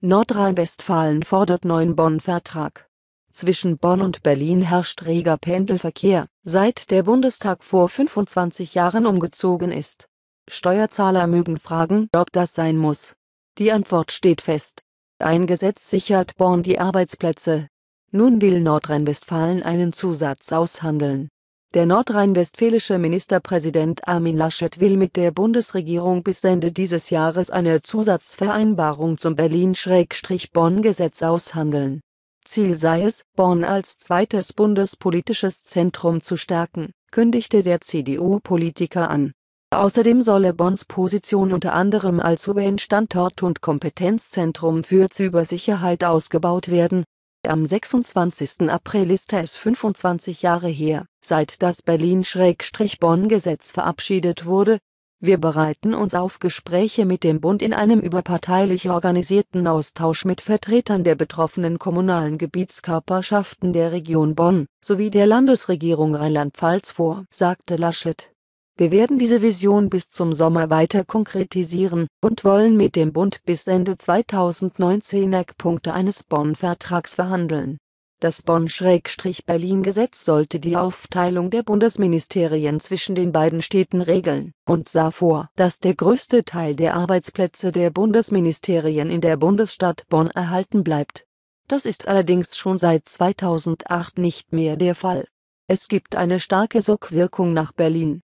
Nordrhein-Westfalen fordert neuen Bonn-Vertrag. Zwischen Bonn und Berlin herrscht reger Pendelverkehr, seit der Bundestag vor 25 Jahren umgezogen ist. Steuerzahler mögen fragen, ob das sein muss. Die Antwort steht fest. Ein Gesetz sichert Bonn die Arbeitsplätze. Nun will Nordrhein-Westfalen einen Zusatz aushandeln der nordrhein-westfälische Ministerpräsident Armin Laschet will mit der Bundesregierung bis Ende dieses Jahres eine Zusatzvereinbarung zum Berlin-Bonn-Gesetz aushandeln. Ziel sei es, Bonn als zweites bundespolitisches Zentrum zu stärken, kündigte der CDU-Politiker an. Außerdem solle Bonns Position unter anderem als UN-Standort und Kompetenzzentrum für Cybersicherheit ausgebaut werden am 26. April ist es 25 Jahre her, seit das Berlin-Bonn-Gesetz verabschiedet wurde. Wir bereiten uns auf Gespräche mit dem Bund in einem überparteilich organisierten Austausch mit Vertretern der betroffenen kommunalen Gebietskörperschaften der Region Bonn sowie der Landesregierung Rheinland-Pfalz vor, sagte Laschet wir werden diese Vision bis zum Sommer weiter konkretisieren und wollen mit dem Bund bis Ende 2019 Eckpunkte eines Bonn-Vertrags verhandeln. Das Bonn-Berlin-Gesetz sollte die Aufteilung der Bundesministerien zwischen den beiden Städten regeln und sah vor, dass der größte Teil der Arbeitsplätze der Bundesministerien in der Bundesstadt Bonn erhalten bleibt. Das ist allerdings schon seit 2008 nicht mehr der Fall. Es gibt eine starke Sogwirkung nach Berlin